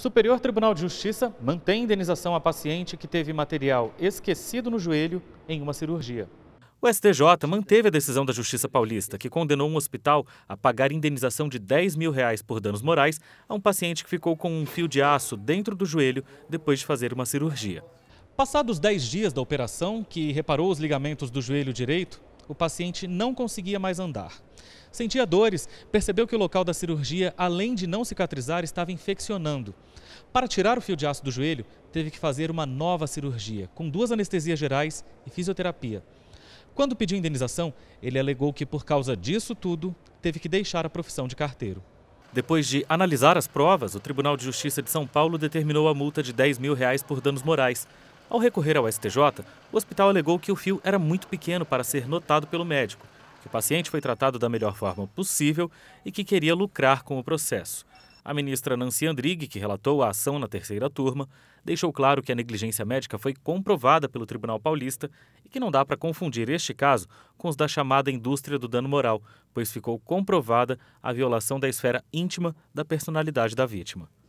Superior Tribunal de Justiça mantém indenização a paciente que teve material esquecido no joelho em uma cirurgia. O STJ manteve a decisão da Justiça Paulista, que condenou um hospital a pagar indenização de 10 mil reais por danos morais a um paciente que ficou com um fio de aço dentro do joelho depois de fazer uma cirurgia. Passados 10 dias da operação, que reparou os ligamentos do joelho direito, o paciente não conseguia mais andar. Sentia dores, percebeu que o local da cirurgia, além de não cicatrizar, estava infeccionando. Para tirar o fio de aço do joelho, teve que fazer uma nova cirurgia, com duas anestesias gerais e fisioterapia. Quando pediu indenização, ele alegou que, por causa disso tudo, teve que deixar a profissão de carteiro. Depois de analisar as provas, o Tribunal de Justiça de São Paulo determinou a multa de 10 mil reais por danos morais. Ao recorrer ao STJ, o hospital alegou que o fio era muito pequeno para ser notado pelo médico, que o paciente foi tratado da melhor forma possível e que queria lucrar com o processo. A ministra Nancy Andrighi, que relatou a ação na terceira turma, deixou claro que a negligência médica foi comprovada pelo Tribunal Paulista e que não dá para confundir este caso com os da chamada indústria do dano moral, pois ficou comprovada a violação da esfera íntima da personalidade da vítima.